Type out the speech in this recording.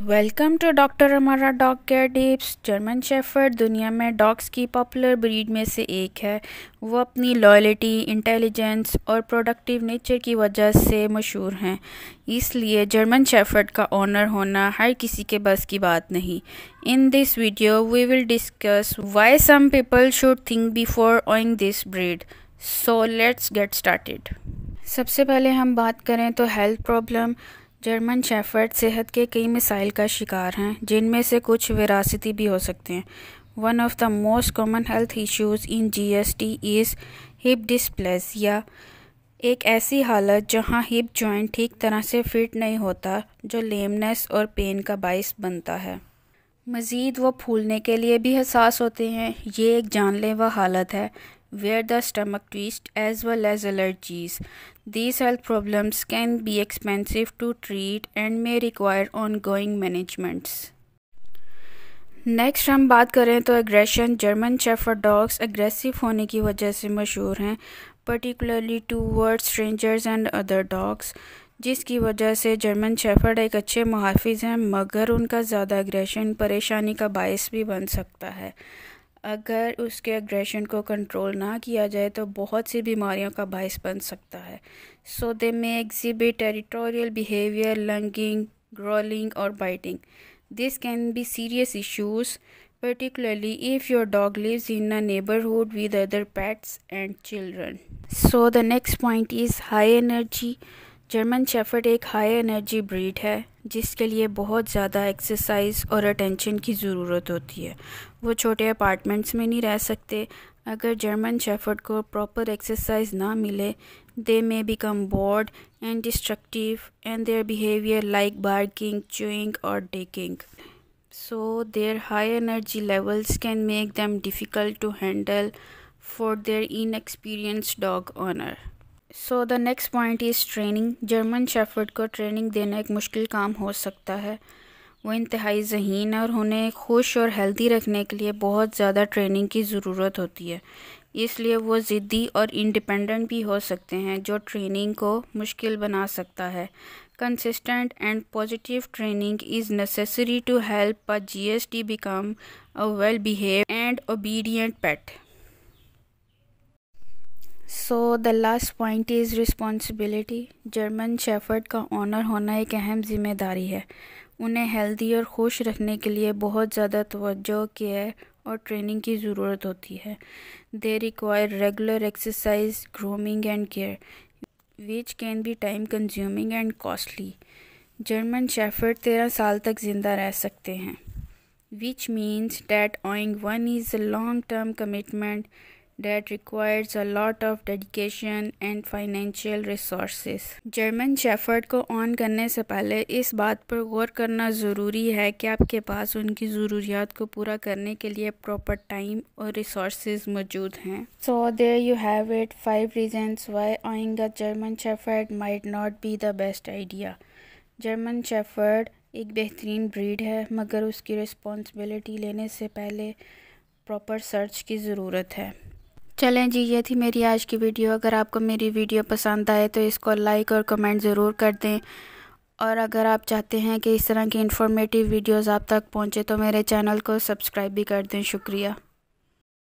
Welcome to doctor हमारा dog care tips German shepherd दुनिया में डॉग्स की पॉपुलर ब्रीड में से एक है वो अपनी लॉयलिटी इंटेलिजेंस और प्रोडक्टिव नेचर की वजह से मशहूर हैं इसलिए जर्मन शेफर्ड का ऑनर होना हर किसी के बस की बात नहीं in this video we will discuss why some people should think before owning this breed so let's get started सबसे पहले हम बात करें तो हेल्थ प्रॉब्लम जर्मन शेफर्ड सेहत के कई मिसाइल का शिकार हैं जिनमें से कुछ विरासती भी हो सकते हैं one of the most common health issues in GST is hip या एक ऐसी हालत जहां हिप जॉइंट ठीक तरह से फिट नहीं होता जो लेमनेस और पेन का बायस बनता है मज़ीद वो फूलने के लिए भी हसास होते हैं ये एक जानलेवा हालत है where the stomach twist as well as allergies. These health problems can be expensive to treat and may require ongoing managements. Next हम बात करें तो aggression German shepherd dogs aggressive होने की वजह से मशहूर हैं particularly towards strangers and other dogs जिसकी वजह से जर्मन शेफर्ड एक अच्छे मुहाफ़ हैं मगर उनका ज़्यादा एग्रेशन परेशानी का बायस भी बन सकता है अगर उसके एग्रेशन को कंट्रोल ना किया जाए तो बहुत सी बीमारियों का बायस बन सकता है so they may exhibit territorial behaviour lunging growling और biting this can be serious issues particularly if your dog lives in a neighbourhood with other pets and children so the next point is high energy German shepherd एक high energy breed है जिसके लिए बहुत ज़्यादा exercise और attention की ज़रूरत होती है वो छोटे अपार्टमेंट्स में नहीं रह सकते अगर जर्मन शेफर्ड को प्रॉपर एक्सरसाइज ना मिले they may become bored and destructive and their behaviour like barking chewing और digging so their high energy levels can make them difficult to handle for their inexperience dog owner so the next point is training German shepherd को training देना एक मुश्किल काम हो सकता है वो इंतहाई जहीन और उन्हें खुश और हेल्दी रखने के लिए बहुत ज़्यादा ट्रेनिंग की ज़रूरत होती है इसलिए वो ज़िद्दी और इंडिपेंडेंट भी हो सकते हैं जो ट्रेनिंग को मुश्किल बना सकता है positive training is necessary to help a G S T become a well behave and obedient pet. So the last point is responsibility German shepherd का ऑनर होना एक अहम जिम्मेदारी है उन्हें हेल्दी और खुश रखने के लिए बहुत ज़्यादा तवज्जो केयर और ट्रेनिंग की ज़रूरत होती है they require regular exercise grooming and care which can be time consuming and costly German shepherd तेरह साल तक ज़िंदा रह सकते हैं which means that owning one is a long term commitment that requires a lot of dedication and financial resources. German Shepherd को on करने से पहले इस बात पर गौर करना ज़रूरी है कि आपके पास उनकी ज़रूरियात को पूरा करने के लिए proper time और resources मौजूद हैं So there you have it, five reasons why owning a German Shepherd might not be the best idea. German Shepherd एक बेहतरीन ब्रीड है मगर उसकी रिस्पॉन्सिबिलिटी लेने से पहले प्रॉपर सर्च की ज़रूरत है चलें जी ये थी मेरी आज की वीडियो अगर आपको मेरी वीडियो पसंद आए तो इसको लाइक और कमेंट ज़रूर कर दें और अगर आप चाहते हैं कि इस तरह की इन्फॉर्मेटिव वीडियोस आप तक पहुंचे तो मेरे चैनल को सब्सक्राइब भी कर दें शुक्रिया